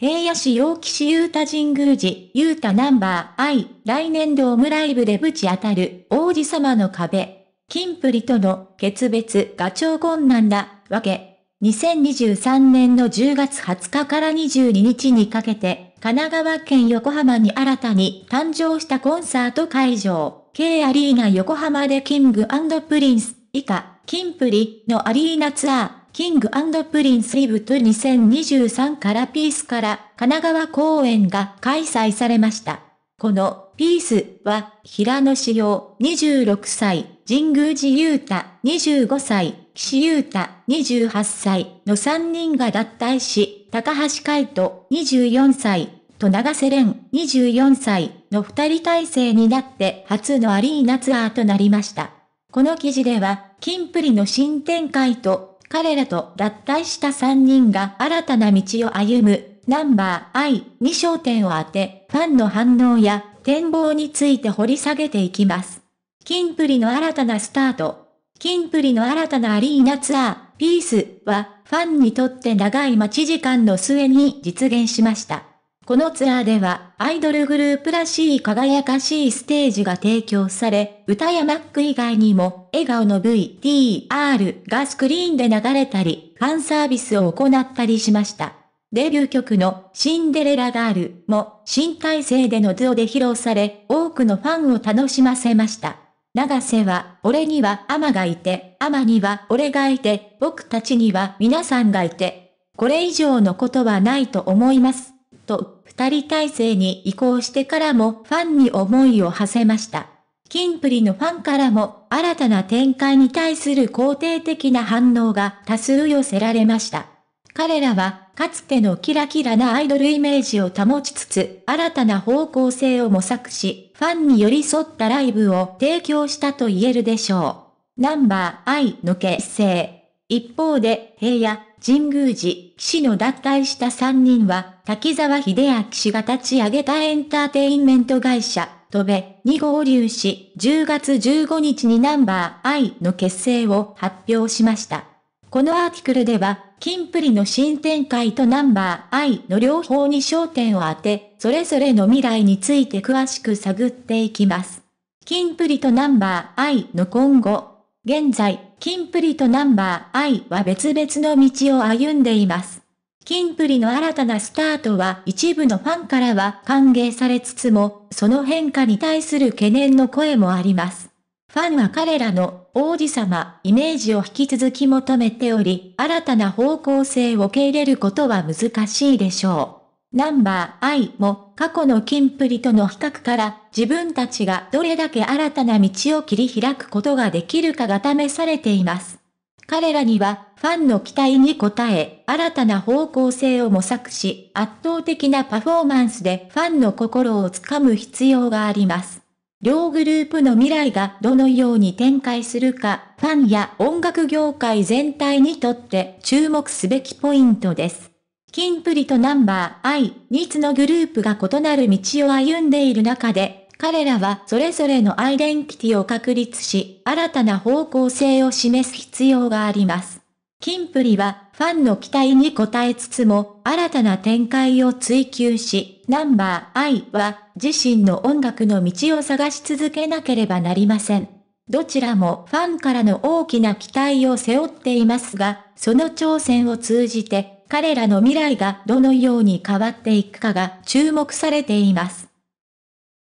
平野市陽気市ユータ神宮寺、ユータナンバー I、来年ドームライブでぶち当たる、王子様の壁。金プリとの決別が超困難だ、わけ。2023年の10月20日から22日にかけて、神奈川県横浜に新たに誕生したコンサート会場、K アリーナ横浜でキングプリンス、以下、金プリのアリーナツアー、キングプリンスイブト2023からピースから神奈川公演が開催されました。このピースは平野志陽26歳、神宮寺雄太25歳、岸優太28歳の3人が脱退し、高橋海人24歳、と長瀬廉24歳の2人体制になって初のアリーナツアーとなりました。この記事では、キンプリの新展開と彼らと脱退した3人が新たな道を歩む、ナンバー I に焦点を当て、ファンの反応や展望について掘り下げていきます。キンプリの新たなスタート。キンプリの新たなアリーナツアー、ピースは、ファンにとって長い待ち時間の末に実現しました。このツアーでは、アイドルグループらしい輝かしいステージが提供され、歌やマック以外にも、笑顔の VTR がスクリーンで流れたり、ファンサービスを行ったりしました。デビュー曲のシンデレラガールも新体制での図をオで披露され、多くのファンを楽しませました。長瀬は、俺にはアマがいて、アマには俺がいて、僕たちには皆さんがいて、これ以上のことはないと思います。と二人体制に移行してからもファンに思いを馳せました。キンプリのファンからも新たな展開に対する肯定的な反応が多数寄せられました。彼らはかつてのキラキラなアイドルイメージを保ちつつ、新たな方向性を模索し、ファンに寄り添ったライブを提供したと言えるでしょう。ナンバーイの結成。一方で、平野、神宮寺、岸の脱退した3人は、滝沢秀明氏が立ち上げたエンターテインメント会社、戸部に合流し、10月15日にナンバー I の結成を発表しました。このアーティクルでは、キンプリの新展開とナンバー I の両方に焦点を当て、それぞれの未来について詳しく探っていきます。金プリとナンバー I の今後、現在、キンプリとナンバー I は別々の道を歩んでいます。キンプリの新たなスタートは一部のファンからは歓迎されつつも、その変化に対する懸念の声もあります。ファンは彼らの王子様イメージを引き続き求めており、新たな方向性を受け入れることは難しいでしょう。ナンバー I も過去のキンプリとの比較から自分たちがどれだけ新たな道を切り開くことができるかが試されています。彼らにはファンの期待に応え、新たな方向性を模索し、圧倒的なパフォーマンスでファンの心をつかむ必要があります。両グループの未来がどのように展開するか、ファンや音楽業界全体にとって注目すべきポイントです。キンプリとナンバー I、ニツのグループが異なる道を歩んでいる中で、彼らはそれぞれのアイデンティティを確立し、新たな方向性を示す必要があります。キンプリはファンの期待に応えつつも新たな展開を追求し、ナンバー I は自身の音楽の道を探し続けなければなりません。どちらもファンからの大きな期待を背負っていますが、その挑戦を通じて彼らの未来がどのように変わっていくかが注目されています。